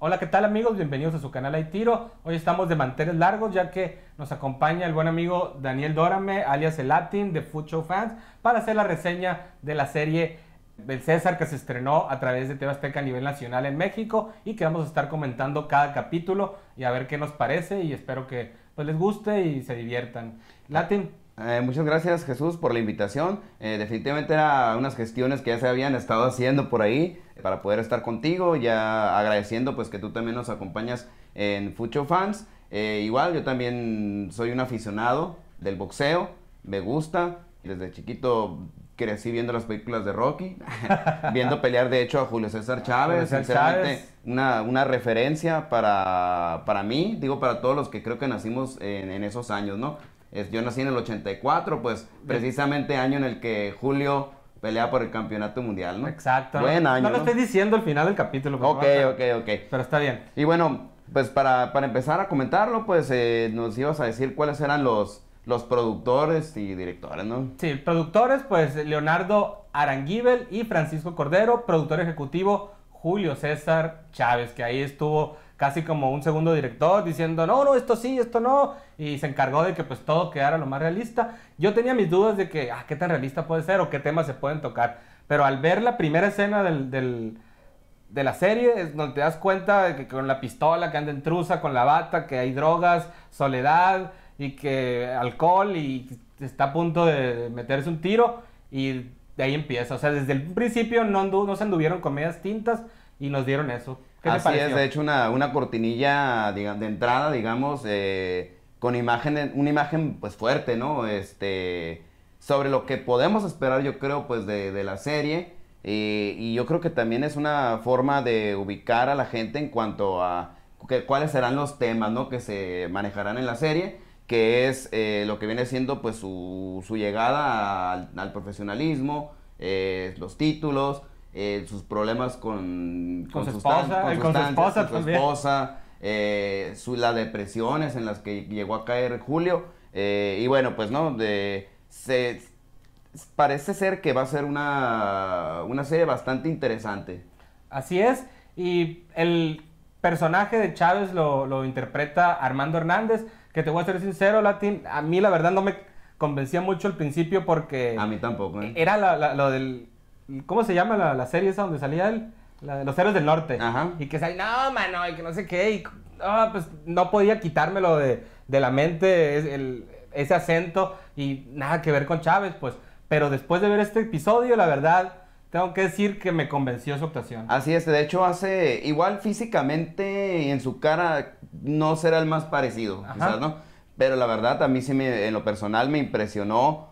Hola, ¿qué tal amigos? Bienvenidos a su canal Hay Tiro. Hoy estamos de manteles largos ya que nos acompaña el buen amigo Daniel Dórame, alias el Latin de Food Fans, para hacer la reseña de la serie del César que se estrenó a través de TV a nivel nacional en México y que vamos a estar comentando cada capítulo y a ver qué nos parece y espero que pues, les guste y se diviertan. Latin, eh, muchas gracias Jesús por la invitación. Eh, definitivamente eran unas gestiones que ya se habían estado haciendo por ahí eh, para poder estar contigo, ya agradeciendo pues que tú también nos acompañas en Fucho Fans. igual yo también soy un aficionado del boxeo, me gusta, desde chiquito crecí viendo las películas de Rocky, viendo pelear de hecho a Julio César Chávez, sinceramente Una, referencia para, mí, digo para todos los que creo que nacimos en, en esos años, ¿no? yo nací en el 84, pues precisamente año en el que Julio pelea por el campeonato mundial, ¿no? Exacto. Buen año. No, lo estoy diciendo al final del capítulo. Ok, ok, ok. Pero está bien. Y bueno, pues para, empezar a comentarlo, pues eh, nos ibas a decir cuáles eran los, los productores y directores, ¿no? Sí, productores, pues Leonardo Aranguibel y Francisco Cordero, productor ejecutivo Julio César Chávez, que ahí estuvo casi como un segundo director diciendo, no, no, esto sí, esto no, y se encargó de que pues todo quedara lo más realista. Yo tenía mis dudas de que, ah, qué tan realista puede ser o qué temas se pueden tocar, pero al ver la primera escena del, de la serie, es donde te das cuenta de que con la pistola que anda en truza, con la bata, que hay drogas, soledad y que alcohol y está a punto de meterse un tiro y de ahí empieza. O sea, desde el principio no, no se anduvieron con medias tintas y nos dieron eso. Así es, de hecho, una, cortinilla de entrada, digamos, eh, con imagen, una imagen pues fuerte, ¿no? Este, sobre lo que podemos esperar, yo creo, pues de, de la serie. y yo creo que también es una forma de ubicar a la gente en cuanto a cuáles serán los temas, Que se manejarán en la serie, que es eh, lo que viene siendo pues su, su llegada al profesionalismo, eh, los títulos, eh, sus problemas con, con, su eh, esposa, con, su esposa, Con eh, su esposa las depresiones en las que llegó a caer Julio. y bueno, pues no, de, se, parece ser que va a ser una, serie bastante interesante. Así es, y el personaje de Chávez lo, interpreta Armando Hernández, que te voy a ser sincero, Latin, a mí la verdad no me convencía mucho al principio porque... A mí tampoco. Era lo del ¿Cómo se llama la, la serie esa donde salía él? de los héroes del norte. Ajá. Y que salía no, mano, y que no sé qué. Y ah, pues no podía quitármelo de, de la mente es, el, ese acento y nada que ver con Chávez, pues. Pero después de ver este episodio, la verdad, tengo que decir que me convenció su actuación. Así es, de hecho hace, igual físicamente en su cara no será el más parecido, ¿no? Pero la verdad, a mí sí me, en lo personal me impresionó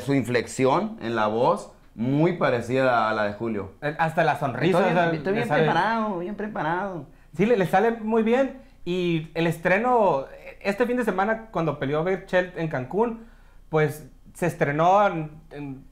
su inflexión en la voz muy parecida a la de Julio. Eh, hasta la sonrisa. Estoy, bien, preparado, bien preparado. Sí, le, sale muy bien. Y el estreno, eh, este fin de semana, cuando peleó Verchelt en Cancún, pues se estrenó en,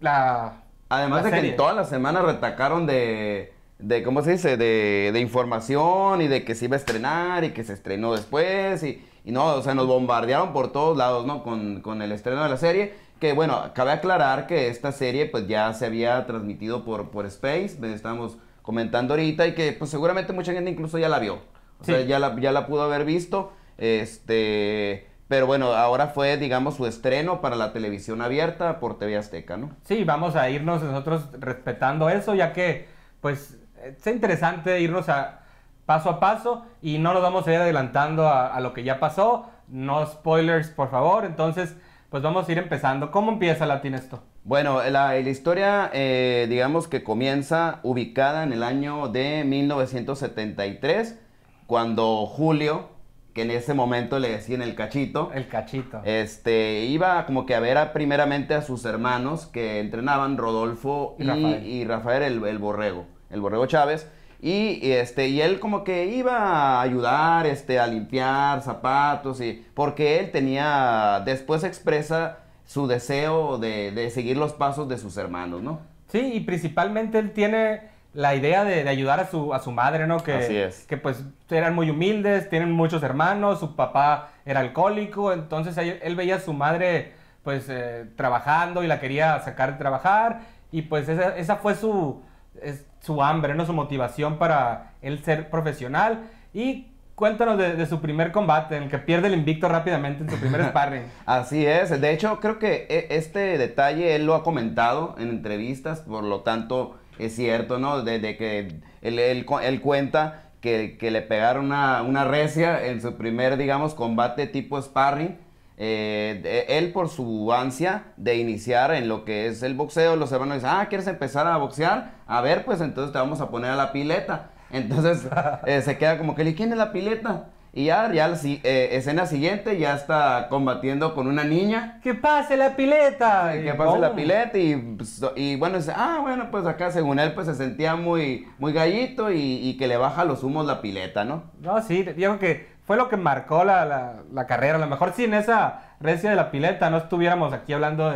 la. Además de que que toda la semana retacaron de de, ¿cómo se dice? De, información y de que se iba a estrenar y que se estrenó después y, no, o sea, nos bombardearon por todos lados, ¿no? Con, con, el estreno de la serie que bueno, cabe aclarar que esta serie pues ya se había transmitido por, por Space, estamos comentando ahorita y que pues seguramente mucha gente incluso ya la vio. O sea, ya la, pudo haber visto. Este, pero bueno, ahora fue, digamos, su estreno para la televisión abierta por TV Azteca, ¿no? Sí, vamos a irnos nosotros respetando eso, ya que, pues, es interesante irnos a paso a paso y no nos vamos a ir adelantando a lo que ya pasó. No spoilers, por favor. Entonces, pues vamos a ir empezando. ¿Cómo empieza Latin esto? Bueno, la, historia, eh, digamos que comienza ubicada en el año de 1973, cuando Julio, que en ese momento le decían el cachito. El cachito. Este, iba como que a ver primeramente a sus hermanos que entrenaban, Rodolfo y, Rafael, el, el, borrego, el borrego Chávez. Y, este, y él como que iba a ayudar este, a limpiar zapatos, y, porque él tenía, después expresa su deseo de, seguir los pasos de sus hermanos, ¿no? Sí, y principalmente él tiene la idea de, ayudar a su, a su madre, ¿no? Que, es. Que pues eran muy humildes, tienen muchos hermanos, su papá era alcohólico, entonces él, veía a su madre pues eh, trabajando y la quería sacar de trabajar y pues esa fue su, es su hambre, ¿no? Su motivación para él ser profesional. Y cuéntanos de, su primer combate, en el que pierde el invicto rápidamente en su primer sparring. Así es. De hecho, creo que e, este detalle él lo ha comentado en entrevistas, por lo tanto, es cierto, ¿no? Desde de que él, él, él cuenta que, que, le pegaron una, una recia en su primer, digamos, combate tipo sparring eh, él por su ansia de iniciar en lo que es el boxeo, los hermanos dicen, ah, ¿quieres empezar a boxear? A ver, pues entonces te vamos a poner a la pileta. Entonces eh, se queda como que, ¿quién es la pileta? Y ya, ya la eh, escena siguiente ya está combatiendo con una niña. ¡Que pase la pileta! que pase la pileta y, pues, y bueno, ah, bueno, pues acá según él pues se sentía muy, muy gallito y, que le baja los humos la pileta, ¿no? No, sí, yo que fue lo que marcó la, carrera. A lo mejor sin esa recia de la pileta no estuviéramos aquí hablando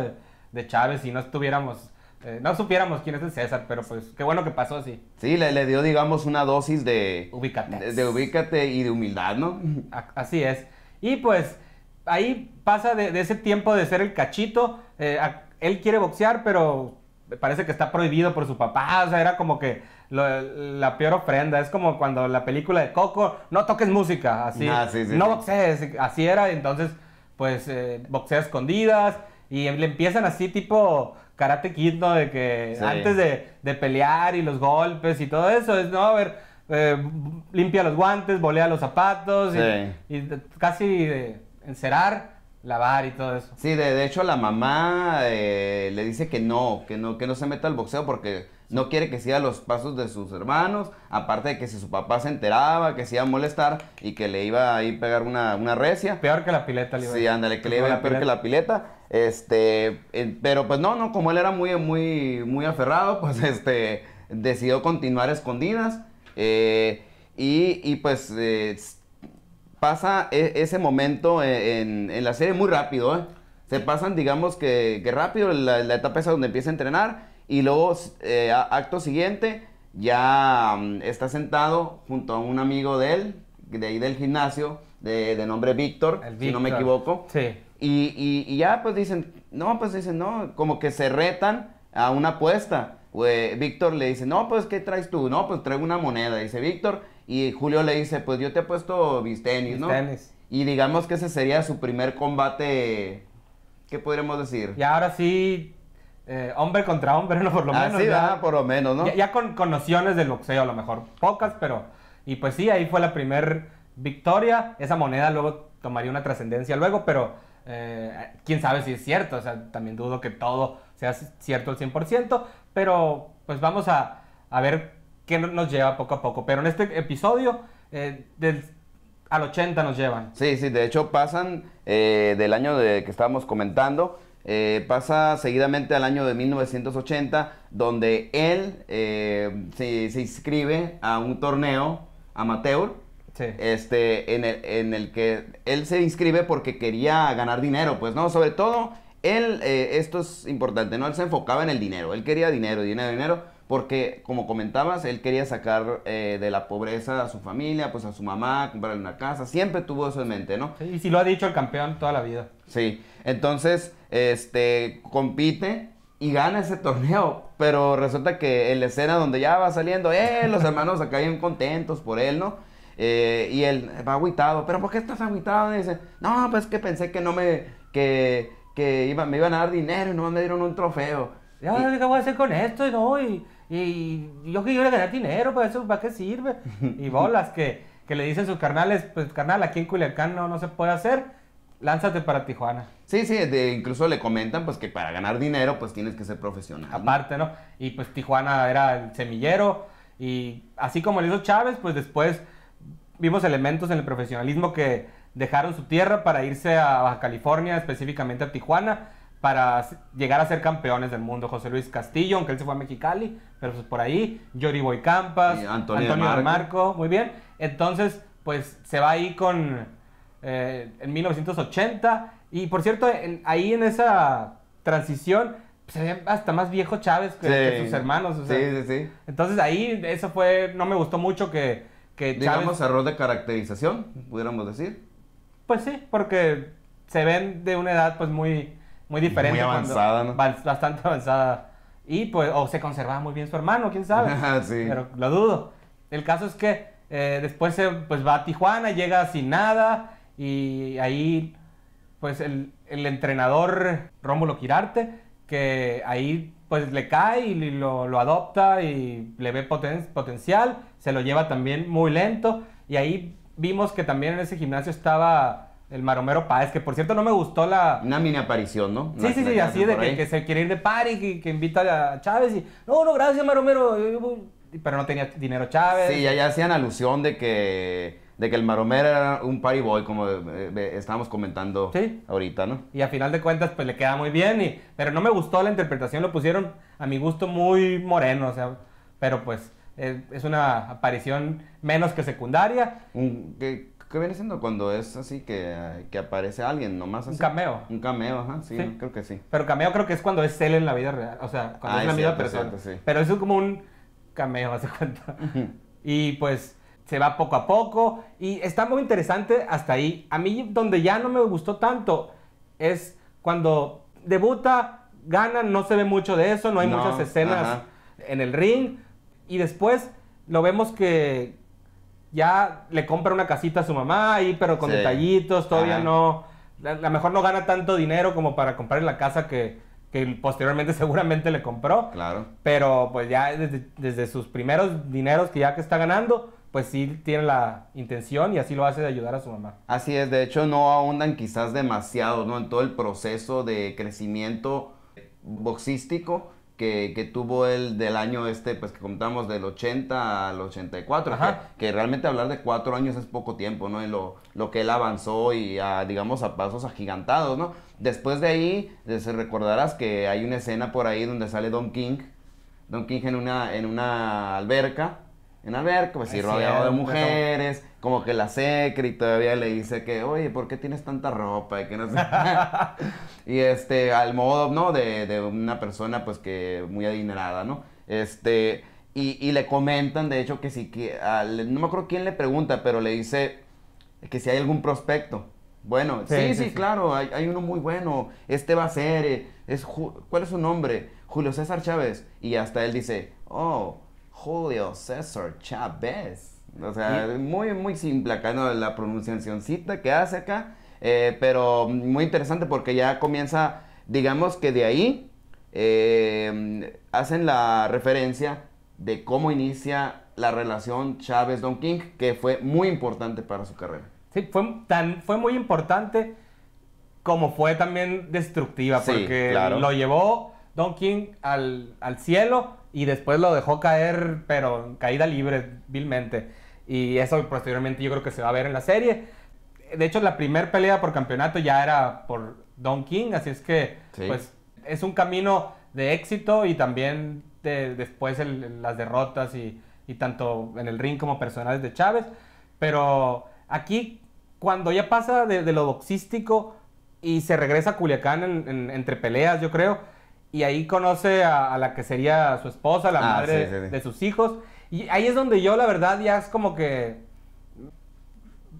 de, Chávez y no estuviéramos eh, no supiéramos quién es el César, pero pues qué bueno que pasó así. Sí, le, dio, digamos, una dosis de... Ubícate. De, ubícate y de humildad, ¿no? así es. Y pues ahí pasa de, ese tiempo de ser el cachito. Eh, él quiere boxear, pero parece que está prohibido por su papá, o sea, era como que la peor ofrenda, es como cuando la película de Coco, no toques música, así, ah, no boxees, así era, entonces pues eh, boxea escondidas y le empiezan así tipo karate kid, ¿no? De que antes de, pelear y los golpes y todo eso, es, no, a ver, eh, limpia los guantes, volea los zapatos y, casi encerrar encerar Lavar y todo eso. Sí, de, hecho la mamá eh, le dice que no, que no, que no se meta al boxeo porque no quiere que siga los pasos de sus hermanos, aparte de que si su papá se enteraba, que se iba a molestar y que le iba a ir pegar una, una recia. Peor que la pileta, le iba Sí, ándale, que le iba a peor que la pileta. Este, pero pues no, no, como él era muy, muy, muy aferrado, pues este, decidió continuar escondidas. Eh, y, pues eh, pasa e, ese momento eh, en, la serie muy rápido. ¿eh? Se pasan, digamos que, rápido, la, etapa esa donde empieza a entrenar y luego, eh, acto siguiente, ya mm, está sentado junto a un amigo de él, de ahí del gimnasio, de, nombre Víctor, si no me equivoco. Y, y, ya pues dicen, no, pues dicen, no, como que se retan a una apuesta. Víctor le dice, no, pues ¿qué traes tú? No, pues traigo una moneda. Dice Víctor, y Julio le dice, pues yo te he puesto bistenis, ¿no? Y digamos que ese sería su primer combate, ¿qué podríamos decir? Y ahora sí, eh, hombre contra hombre, ¿no? Por lo ah, menos. ya, por lo menos, ¿no? Ya, con, con nociones del boxeo, a lo mejor. Pocas, pero... Y pues sí, ahí fue la primer victoria. Esa moneda luego tomaría una trascendencia luego, pero eh, quién sabe si es cierto. O sea, también dudo que todo sea cierto al 100%, pero pues vamos a, a ver que nos lleva poco a poco. Pero en este episodio, eh, del, al 80 nos llevan. Sí, sí, de hecho pasan eh, del año de, que estábamos comentando, eh, pasa seguidamente al año de 1980, donde él se, inscribe a un torneo amateur. Este, en el, en, el, que él se inscribe porque quería ganar dinero, pues, ¿no? Sobre todo, él, esto es importante, ¿no? Él se enfocaba en el dinero, él quería dinero, dinero, dinero, porque como comentabas, él quería sacar eh, de la pobreza a su familia, pues a su mamá, comprarle una casa, siempre tuvo eso en mente, ¿no? Sí, y si lo ha dicho el campeón toda la vida. Sí, entonces, este, compite y gana ese torneo, pero resulta que en la escena donde ya va saliendo, eh, los hermanos acá bien contentos por él, ¿no? Eh, y él va agüitado, pero ¿por qué estás agüitado? Y dice, no, pues que pensé que no me, que, que me iban a dar dinero y no me dieron un trofeo. Ya, ¿qué voy a hacer con esto? Y no, y y yo quiero ganar dinero, pues eso, ¿para qué sirve? Y bolas que, que le dicen sus carnales, pues carnal, aquí en Culiacán no, no se puede hacer lánzate para Tijuana. Sí, sí, incluso le comentan pues que para ganar dinero pues tienes que ser profesional. Aparte, ¿no? Y pues Tijuana era el semillero y así como le hizo Chávez, pues después vimos elementos en el profesionalismo que dejaron su tierra para irse a Baja California, específicamente a Tijuana para llegar a ser campeones del mundo. José Luis Castillo, aunque él se fue a Mexicali, pero pues por ahí, Jory Boy Campas, Antonio, Marco. muy bien. Entonces, pues se va ahí con eh, en 1980. Y por cierto, ahí en esa transición pues, se ve hasta más viejo Chávez que, sus hermanos. sí, sí, sí. Entonces ahí eso fue, no me gustó mucho que, que Digamos error de caracterización, pudiéramos decir. Pues sí, porque se ven de una edad pues muy muy diferente. avanzada, ¿no? Bastante avanzada. Y pues, o se conservaba muy bien su hermano, quién sabe. Ah, Pero lo dudo. El caso es que eh, después se, pues va a Tijuana, llega sin nada y ahí pues el, el entrenador Rómulo Quirarte, que ahí pues le cae y lo, lo adopta y le ve potencial, se lo lleva también muy lento y ahí vimos que también en ese gimnasio estaba el Maromero Páez, que por cierto no me gustó la. Una mini aparición, ¿no? sí, sí, sí, así de que, se quiere ir de party, que invita a Chávez y. No, no, gracias, Maromero. Pero no tenía dinero Chávez. Sí, ya, hacían alusión de que de que el Maromero era un party boy, como eh, eh, estábamos comentando ahorita, ¿no? Y a final de cuentas, pues le queda muy bien, y, pero no me gustó la interpretación, lo pusieron a mi gusto muy moreno, o sea, pero pues eh, es una aparición menos que secundaria. ¿Qué viene siendo cuando es así que, aparece alguien nomás así? Un cameo. Un cameo, ajá, sí, creo que sí. Pero cameo creo que es cuando es él en la vida real, o sea, cuando es ah, la vida persona. sí. Pero es como un cameo, hace cuenta. y pues se va poco a poco y está muy interesante hasta ahí. A mí donde ya no me gustó tanto es cuando debuta, gana, no se ve mucho de eso, no hay muchas escenas en el ring y después lo vemos que ya le compra una casita a su mamá ahí, pero con detallitos, todavía no. A lo mejor no gana tanto dinero como para comprarle la casa que, posteriormente seguramente le compró. Claro. Pero pues ya desde, sus primeros dineros que ya que está ganando, pues sí tiene la intención y así lo hace de ayudar a su mamá. Así es, de hecho no ahondan quizás demasiado, ¿no? En todo el proceso de crecimiento boxístico, que, tuvo el del año este, pues que contamos del 80 al 84, Que, realmente hablar de cuatro años es poco tiempo, ¿no? Y lo, que él avanzó y, digamos, a pasos agigantados, ¿no? Después de ahí, se recordarás que hay una escena por ahí donde sale Don King, Don King en una, en una alberca en alberca, pues rodeado de mujeres, como que la secre y todavía le dice que, oye, ¿por qué tienes tanta ropa? Y este, al modo, ¿no? De, una persona, pues que muy adinerada, ¿no? Este, y, le comentan, de hecho, que si, que, no me acuerdo quién le pregunta, pero le dice que si hay algún prospecto. Bueno, sí, sí, claro, hay, uno muy bueno, este va a ser, eh, es, ¿cuál es su nombre? Julio César Chávez. Y hasta él dice, oh, Julio César Chávez. O sea, muy, muy simple acá, La pronunciacióncita que hace acá. Eh, pero muy interesante porque ya comienza, digamos que de ahí eh, hacen la referencia de cómo inicia la relación Chávez-Don King, que fue muy importante para su carrera. Sí, fue, tan, fue muy importante como fue también destructiva, porque lo llevó Don King al, al cielo, y después lo dejó caer, pero caída libre, vilmente. Y eso posteriormente yo creo que se va a ver en la serie. De hecho, la primera pelea por campeonato ya era por Don King, así es que pues es un camino de éxito y también después las derrotas y, tanto en el ring como personales de Chávez. Pero aquí, cuando ya pasa de, lo boxístico y se regresa a Culiacán entre peleas, yo creo, y ahí conoce a, la que sería su esposa, la ah, madre de sus hijos. Y ahí es donde yo, la verdad, ya es como que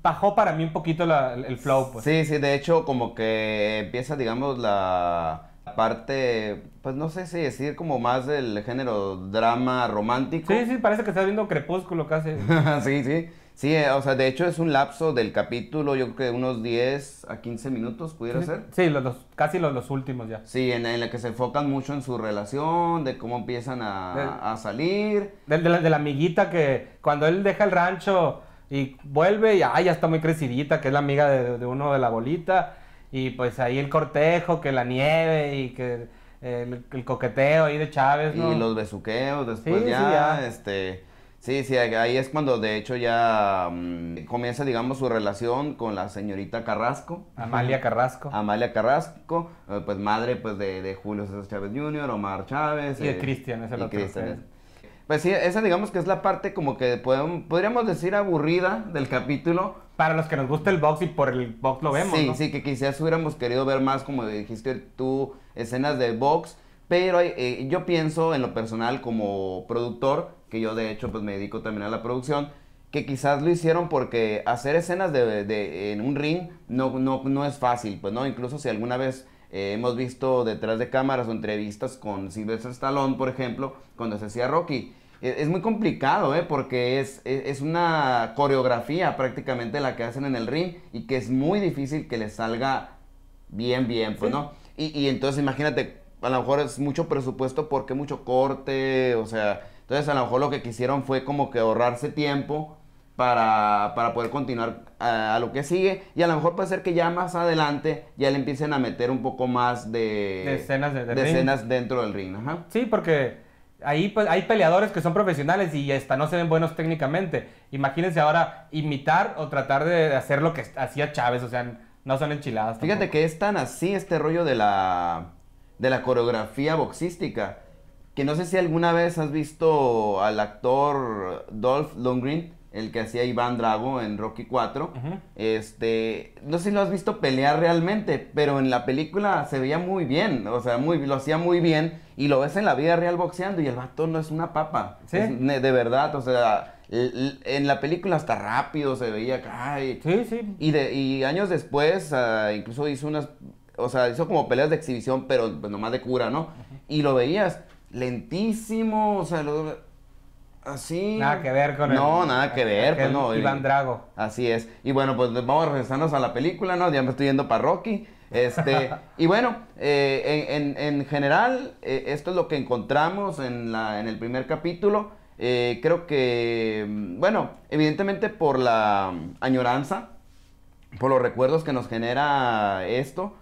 bajó para mí un poquito el flow. Pues. Sí, sí, de hecho como que empieza, digamos, la parte, pues no sé si decir como más del género drama romántico. Sí, sí, parece que estás viendo Crepúsculo casi. sí, sí. Sí, eh, o sea, de hecho es un lapso del capítulo, yo creo que unos 10 a 15 minutos pudiera ser. Sí, los, casi los, últimos ya. Sí, en, en la que se enfocan mucho en su relación, de cómo empiezan a, salir. De, de, la, amiguita que cuando él deja el rancho y vuelve y ya está muy crecidita, que es la amiga de, uno de la bolita. Y pues ahí el cortejo, que la nieve y que el, coqueteo ahí de Chávez, Y los besuqueos después ya, ya, este Sí, sí, ahí es cuando de hecho ya mm, comienza, digamos, su relación con la señorita Carrasco. Amalia Carrasco. Amalia Carrasco, eh, pues madre pues de, de, Julio César Chávez Jr., Omar Chávez. Y de eh, Cristian, Cristian, es el Pues sí, esa digamos que es la parte como que podríamos decir aburrida del capítulo. Para los que nos gusta el box y por el box lo vemos. Sí, ¿no? sí, que quizás hubiéramos querido ver más, como dijiste tú, escenas de box. Pero eh, yo pienso en lo personal como productor que yo de hecho pues me dedico también a la producción, que quizás lo hicieron porque hacer escenas de, de en un ring no, no, no, es fácil, pues no, incluso si alguna vez eh, hemos visto detrás de cámaras o entrevistas con Sylvester Stallone, por ejemplo, cuando se hacía Rocky, e, es, muy complicado, ¿eh? porque es, e, es, una coreografía prácticamente la que hacen en el ring y que es muy difícil que les salga bien, bien, pues no. Y, y entonces imagínate, a lo mejor es mucho presupuesto porque mucho corte, o sea, entonces a lo mejor lo que quisieron fue como que ahorrarse tiempo para, poder continuar eh, a, lo que sigue. Y a lo mejor puede ser que ya más adelante ya le empiecen a meter un poco más de, escenas, dentro del ring. Sí, porque ahí hay peleadores que son profesionales y hasta no se ven buenos técnicamente. Imagínense ahora imitar o tratar de hacer lo que hacía Chávez, o sea, no son enchiladas. Fíjate que es tan así este rollo de la, de la coreografía boxística que no sé si alguna vez has visto al actor Dolph Lundgren, el que hacía Iván Drago en Rocky 4. Este, no sé si lo has visto pelear realmente, pero en la película se veía muy bien, o sea, muy lo hacía muy bien y lo ves en la vida real boxeando y el vato no es una papa. de verdad, o sea, en la película hasta rápido se veía sí, sí. Y, de, años después ah, incluso hizo unas o sea, hizo como peleas de exhibición, pero pues nomás de cura, ¿no? Y lo veías lentísimo, o sea, así. Nada que ver con No, nada que ver, pues no. Iván Drago. Así es. Y bueno, pues vamos a regresarnos a la película, ¿no? Ya me estoy yendo para Rocky. Este, y bueno, eh, en, general, eh, esto es lo que encontramos en, la, en el primer capítulo. Eh, creo que, mm, bueno, evidentemente por la añoranza, por los recuerdos que nos genera esto,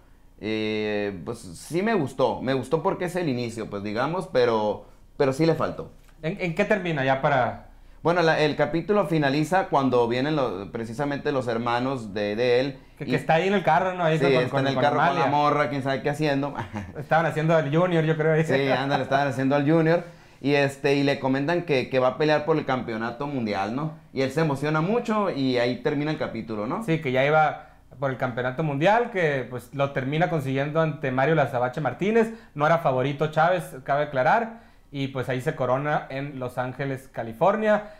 eh, pues sí me gustó, me gustó porque es el inicio, pues digamos, pero, pero sí le faltó. ¿En, qué termina ya para...? Bueno, el capítulo finaliza cuando vienen precisamente los hermanos de, de él. Que, está ahí en el carro, ¿no? Ahí sí, está en el carro con la morra, quién sabe qué haciendo. Estaban haciendo al Junior, yo creo. Sí, ándale, estaban haciendo al Junior. Y, este, y le comentan que, que, va a pelear por el campeonato mundial, ¿no? Y él se emociona mucho y ahí termina el capítulo, ¿no? Sí, que ya iba por el campeonato mundial, que pues lo termina consiguiendo ante Mario Lazabache Martínez. No era favorito Chávez, cabe aclarar. Y pues ahí se corona en Los Ángeles, California.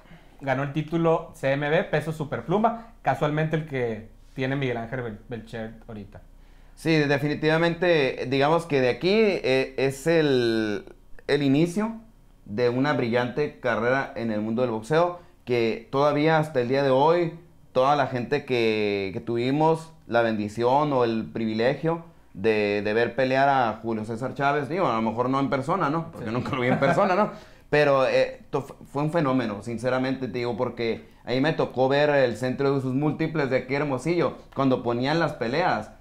Ganó el título CMB, peso superpluma, casualmente el que tiene Miguel Ángel Belcher ahorita. Sí, definitivamente, digamos que de aquí eh, es el, el inicio de una brillante carrera en el mundo del boxeo que todavía hasta el día de hoy toda la gente que, tuvimos la bendición o el privilegio de, de, ver pelear a Julio César Chávez, digo, a lo mejor no en persona, ¿no? Porque nunca lo vi en persona, ¿no? Pero eh, fue un fenómeno, sinceramente te digo, porque ahí me tocó ver el centro de usos múltiples de aquí Hermosillo, cuando ponían las peleas,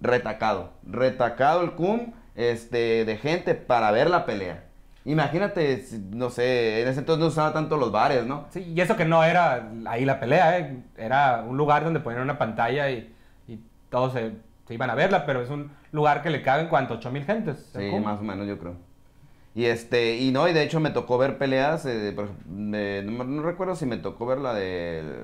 retacado, retacado el CUM este, de gente para ver la pelea. Imagínate, no sé, en ese entonces no usaba tanto los bares, ¿no? Sí, y eso que no era ahí la pelea, ¿eh? era un lugar donde ponían una pantalla y, todos se, iban a verla, pero es un lugar que le caben cuanto 8 mil gentes. Sí, más o menos yo creo. Y este, y no, y de hecho me tocó ver peleas, eh, no, recuerdo si me tocó ver la de...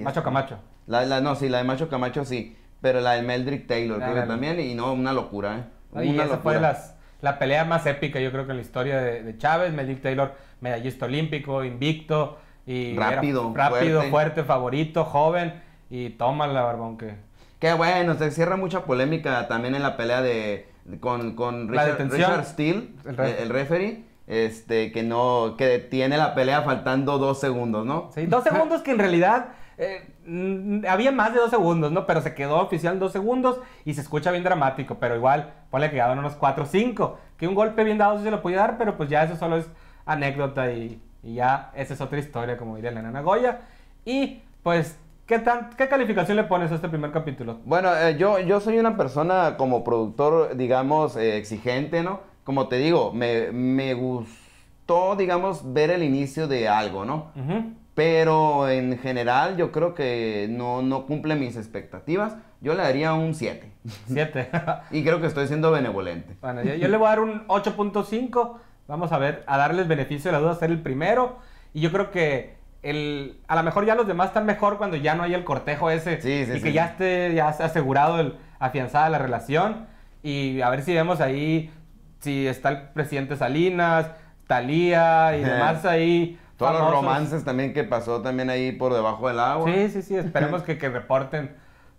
Macho Camacho. La, la, no, sí, la de Macho Camacho sí, pero la de Meldrick Taylor, también, y no, una locura, ¿eh? una y fue de las la pelea más épica, yo creo que en la historia de, Chávez. Melik Taylor, medallista olímpico, invicto. Y rápido, rápido, fuerte. favorito, joven. Y la Barbón, que... Qué bueno, se cierra mucha polémica también en la pelea de... Con, con Richard, Steele, eh, el, referee. este, que no, que tiene la pelea faltando dos segundos, ¿no? Sí, dos segundos que en realidad eh, Mm, había más de dos segundos, ¿no? Pero se quedó oficial dos segundos y se escucha bien dramático, pero igual, ponle que quedaron unos cuatro o 5, que un golpe bien dado sí se lo podía dar, pero pues ya eso solo es anécdota y, ya esa es otra historia, como diría la nana Goya. Y pues, ¿qué, tan, ¿qué calificación le pones a este primer capítulo? Bueno, eh, yo, yo soy una persona como productor, digamos, eh, exigente, ¿no? Como te digo, me, me gustó, digamos, ver el inicio de algo, ¿no? Uh pero en general yo creo que no, cumple mis expectativas. Yo le daría un 7. 7. y creo que estoy siendo benevolente. Bueno, yo, le voy a dar un 8.5. Vamos a ver, a darles beneficio de la duda, ser el primero. Y yo creo que el, a lo mejor ya los demás están mejor cuando ya no hay el cortejo ese. Sí, sí, y que ya esté ya asegurado, el, afianzada la relación. Y a ver si vemos ahí si está el presidente Salinas, Talía y demás ahí todos los romances también que pasó también ahí por debajo del agua. Sí, sí, sí, esperemos que, que reporten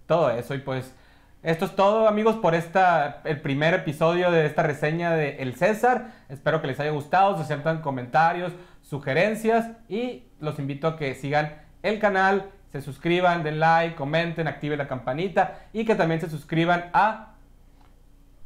todo eso y pues... Esto es todo, amigos, por esta, el primer episodio de esta reseña de El César. Espero que les haya gustado, se aceptan comentarios, sugerencias y los invito a que sigan el canal, se suscriban, den like, comenten, activen la campanita y que también se suscriban a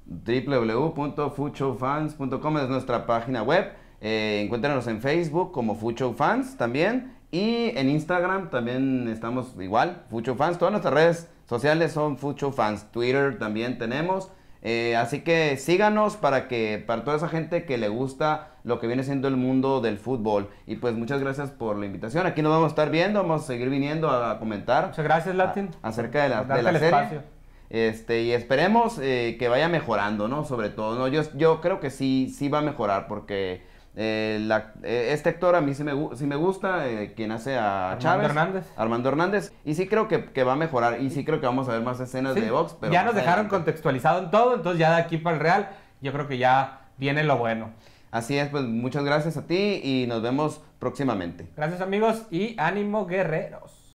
www.fuchofans.com, es nuestra página web. Eh, encuéntranos en Facebook como Fucho Fans también. Y en Instagram también estamos igual, Fucho Fans. Todas nuestras redes sociales son Fucho Fans. Twitter también tenemos. Eh, así que síganos para que para toda esa gente que le gusta lo que viene siendo el mundo del fútbol. Y pues muchas gracias por la invitación. Aquí nos vamos a estar viendo, vamos a seguir viniendo a comentar. Muchas gracias, Latin. acerca de la, serie. Este, y esperemos eh, que vaya mejorando, ¿no? Sobre todo, Yo, yo creo que sí, sí va a mejorar porque eh, eh, este actor a mí sí me, gusta, eh, quien hace a Chávez. Armando Hernández. Y sí creo que, va a mejorar y sí creo que vamos a ver más escenas de Vox Pero ya nos dejaron contextualizado en todo, entonces ya de aquí para el Real yo creo que ya viene lo bueno. Así es, pues muchas gracias a ti y nos vemos próximamente. Gracias amigos y ánimo guerreros.